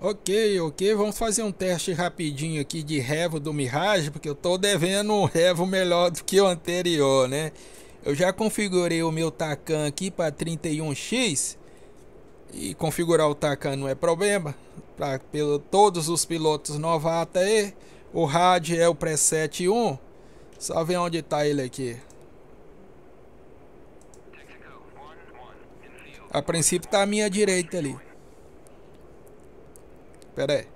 Ok, ok, vamos fazer um teste rapidinho aqui de revo do Mirage, porque eu estou devendo um revo melhor do que o anterior, né? Eu já configurei o meu Tacan aqui para 31X, e configurar o Tacan não é problema, para todos os pilotos novatos aí, o rádio é o preset 1, só ver onde está ele aqui. A princípio está à minha direita ali. Pera aí.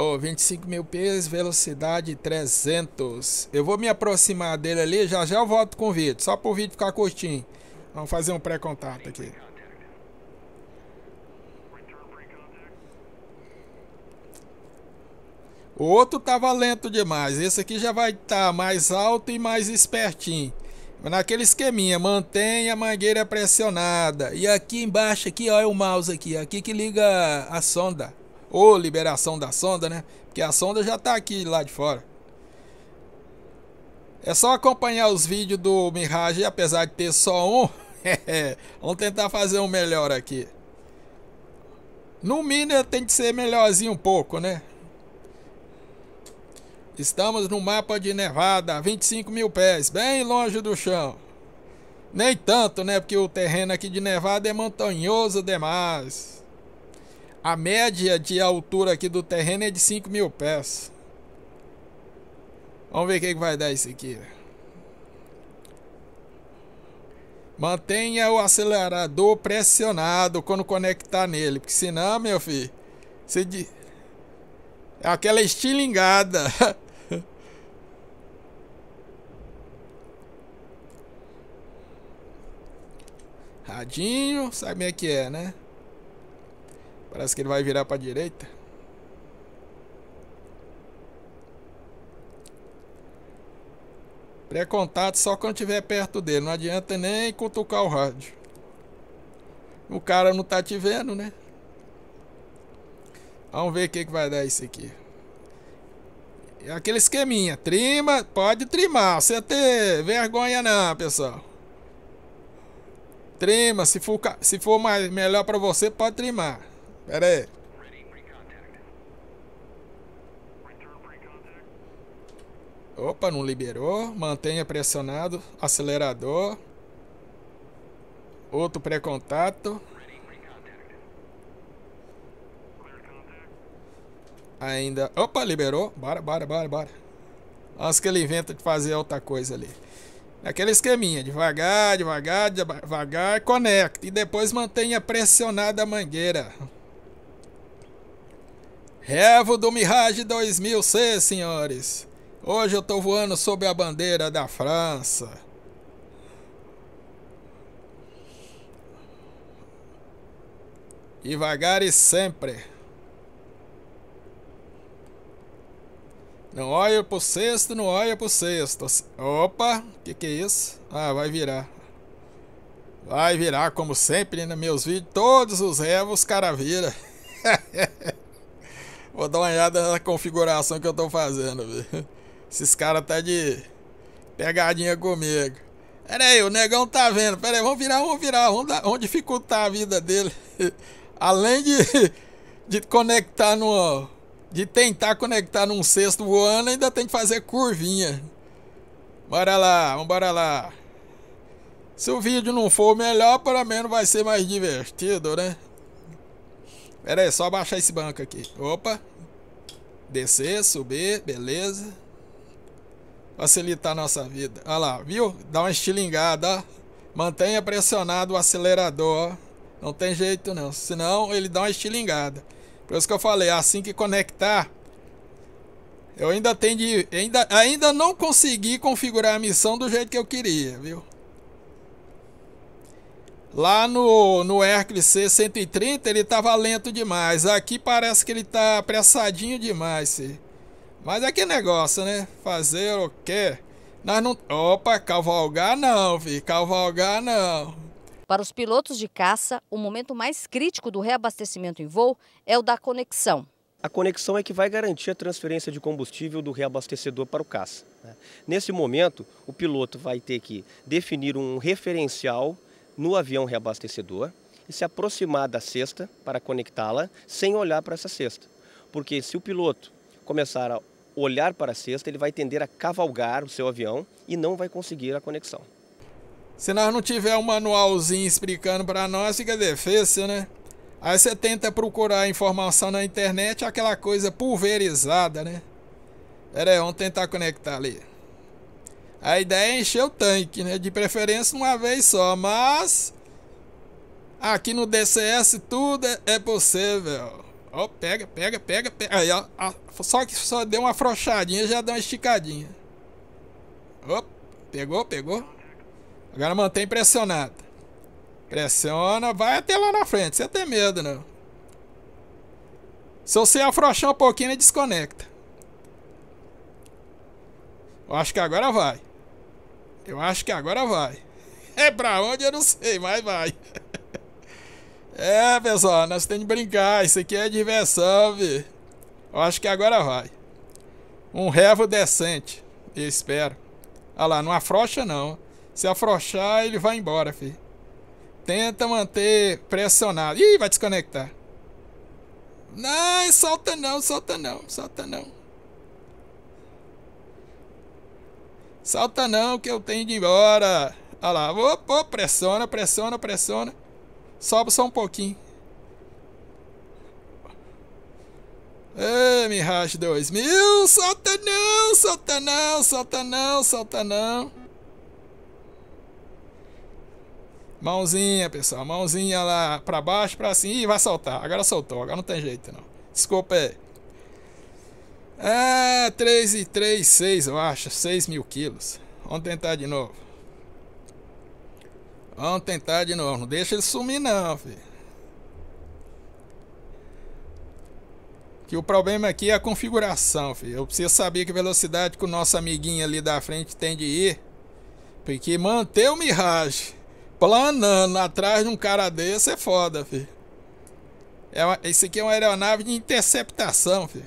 Oh, 25 mil pés, velocidade 300. Eu vou me aproximar dele ali, já já eu volto com o vídeo. Só para o vídeo ficar curtinho. Vamos fazer um pré-contato aqui. O outro tava lento demais. Esse aqui já vai estar tá mais alto e mais espertinho. Naquele esqueminha, mantenha a mangueira pressionada. E aqui embaixo, aqui ó, é o mouse aqui, aqui que liga a sonda. Ou liberação da sonda, né? Porque a sonda já tá aqui lá de fora. É só acompanhar os vídeos do Mirage, apesar de ter só um. Vamos tentar fazer um melhor aqui. No mínimo tem que ser melhorzinho um pouco, né? Estamos no mapa de Nevada, a 25 mil pés, bem longe do chão. Nem tanto, né? Porque o terreno aqui de Nevada é montanhoso demais. A média de altura aqui do terreno é de 5 mil pés. Vamos ver o que, que vai dar isso aqui. Mantenha o acelerador pressionado quando conectar nele, porque senão, meu filho, você de... é aquela estilingada. Radinho, sabe como é que é, né? Parece que ele vai virar para a direita. Pré-contato só quando estiver perto dele. Não adianta nem cutucar o rádio. O cara não tá te vendo, né? Vamos ver o que, que vai dar isso aqui. É aquele esqueminha. Trima, pode trimar. Você ter vergonha não, pessoal. Trema, se for, se for mais, melhor pra você, pode trimar. Pera aí. Opa, não liberou. Mantenha pressionado. Acelerador. Outro pré-contato. Ainda. Opa, liberou. Bora, bora, bora, bora. Acho que ele inventa de fazer outra coisa ali. Aquele esqueminha, devagar, devagar, devagar, conecta e depois mantenha pressionada a mangueira. Revo do Mirage 2000C, senhores. Hoje eu tô voando sob a bandeira da França. Devagar e sempre. Não olha pro sexto, não olha pro sexto. Opa, que que é isso? Ah, vai virar. Vai virar, como sempre, nos né? meus vídeos. Todos os revos, cara vira. Vou dar uma olhada na configuração que eu tô fazendo, viu? Esses caras tá de pegadinha comigo. Pera aí, o negão tá vendo. Pera aí, vamos virar, vamos virar. Vamos, dar, vamos dificultar a vida dele. Além de, de conectar no de tentar conectar num cesto voando, ainda tem que fazer curvinha. Bora lá, bora lá. Se o vídeo não for melhor, pelo menos vai ser mais divertido, né? Pera aí, só abaixar esse banco aqui. Opa. Descer, subir, beleza. Facilitar nossa vida. Olha lá, viu? Dá uma estilingada, ó. Mantenha pressionado o acelerador, ó. Não tem jeito não, senão ele dá uma estilingada. Por isso que eu falei, assim que conectar, eu ainda tenho de, ainda, ainda não consegui configurar a missão do jeito que eu queria, viu? Lá no, no Hercules C130 ele tava lento demais. Aqui parece que ele tá apressadinho demais. Mas é que negócio, né? Fazer o quê? Nós não. Opa, cavalgar não, filho. Cavalgar não. Para os pilotos de caça, o momento mais crítico do reabastecimento em voo é o da conexão. A conexão é que vai garantir a transferência de combustível do reabastecedor para o caça. Né? Nesse momento, o piloto vai ter que definir um referencial no avião reabastecedor e se aproximar da cesta para conectá-la sem olhar para essa cesta. Porque se o piloto começar a olhar para a cesta, ele vai tender a cavalgar o seu avião e não vai conseguir a conexão. Se nós não tiver um manualzinho explicando para nós, fica difícil, né? Aí você tenta procurar informação na internet, aquela coisa pulverizada, né? Pera aí, vamos tentar conectar ali. A ideia é encher o tanque, né? De preferência uma vez só, mas... Aqui no DCS tudo é, é possível. Ó, oh, pega, pega, pega, pega. Aí, ó. Só que só deu uma afrouxadinha, já deu uma esticadinha. Opa, oh, pegou, pegou. Agora mantém pressionado. Pressiona, vai até lá na frente, sem ter medo não. Se você afrouxar um pouquinho, ele desconecta. Eu acho que agora vai. Eu acho que agora vai. É pra onde eu não sei, mas vai. É, pessoal, nós temos que brincar. Isso aqui é diversão, vi. Eu acho que agora vai. Um revo decente. Eu espero. Olha lá, não afrouxa não. Se afrouxar, ele vai embora, filho. Tenta manter pressionado. Ih, vai desconectar. Não, solta não, solta não, solta não. Solta não que eu tenho de ir embora. Olha lá. Opa, pressiona, pressiona, pressiona. Sobe só um pouquinho. Ei, Mirage 2000, solta não, solta não, solta não, solta não. Mãozinha, pessoal. Mãozinha lá pra baixo, pra cima. Ih, vai soltar. Agora soltou. Agora não tem jeito, não. Desculpa aí. Ah, é, 3 e 3, 6, eu acho. 6 mil quilos. Vamos tentar de novo. Vamos tentar de novo. Não deixa ele sumir, não, filho. Que o problema aqui é a configuração, filho. Eu preciso saber que velocidade que o nosso amiguinho ali da frente tem de ir. Porque manter o Mirage planando atrás de um cara desse é foda, filho. É uma, esse aqui é uma aeronave de interceptação, filho.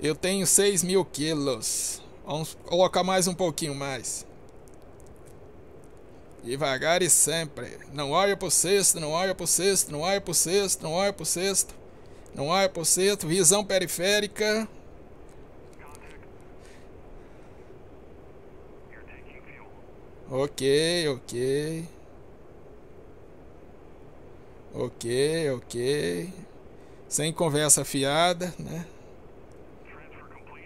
Eu tenho 6 mil quilos. Vamos colocar mais um pouquinho mais. Devagar e sempre. Não olha pro sexto, não olha pro sexto, não olha pro sexto, não olha pro sexto. Não olha pro sexto. Visão periférica. Ok, ok. Ok, ok. Sem conversa fiada, né?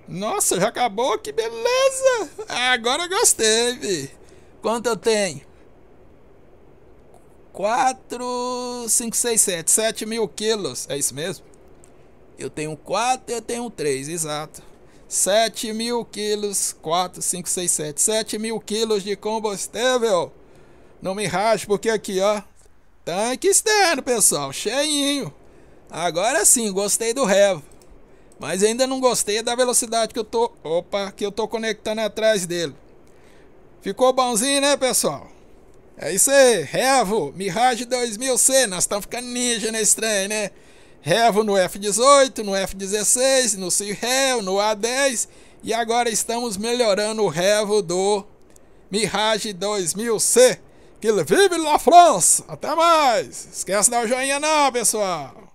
Nossa, já acabou? Que beleza! Ah, agora eu gostei, vi. Quanto eu tenho? 4, 5, 6, 7. 7 mil quilos. É isso mesmo? Eu tenho 4 eu tenho 3, exato. 7 mil quilos, 4, 5, 6, 7, 7 mil quilos de combustível. Não me raste, porque aqui, ó, tanque externo, pessoal, cheinho. Agora sim, gostei do revo. Mas ainda não gostei da velocidade que eu tô, opa, que eu tô conectando atrás dele. Ficou bonzinho, né, pessoal? É isso aí, revo, Mirage 2000C, nós estamos ficando ninja nesse trem, né? Revo no F18, no F16, no Cirrel, no A10 e agora estamos melhorando o Revo do Mirage 2000C. Que vive la France! Até mais! Esquece de dar o joinha não, pessoal!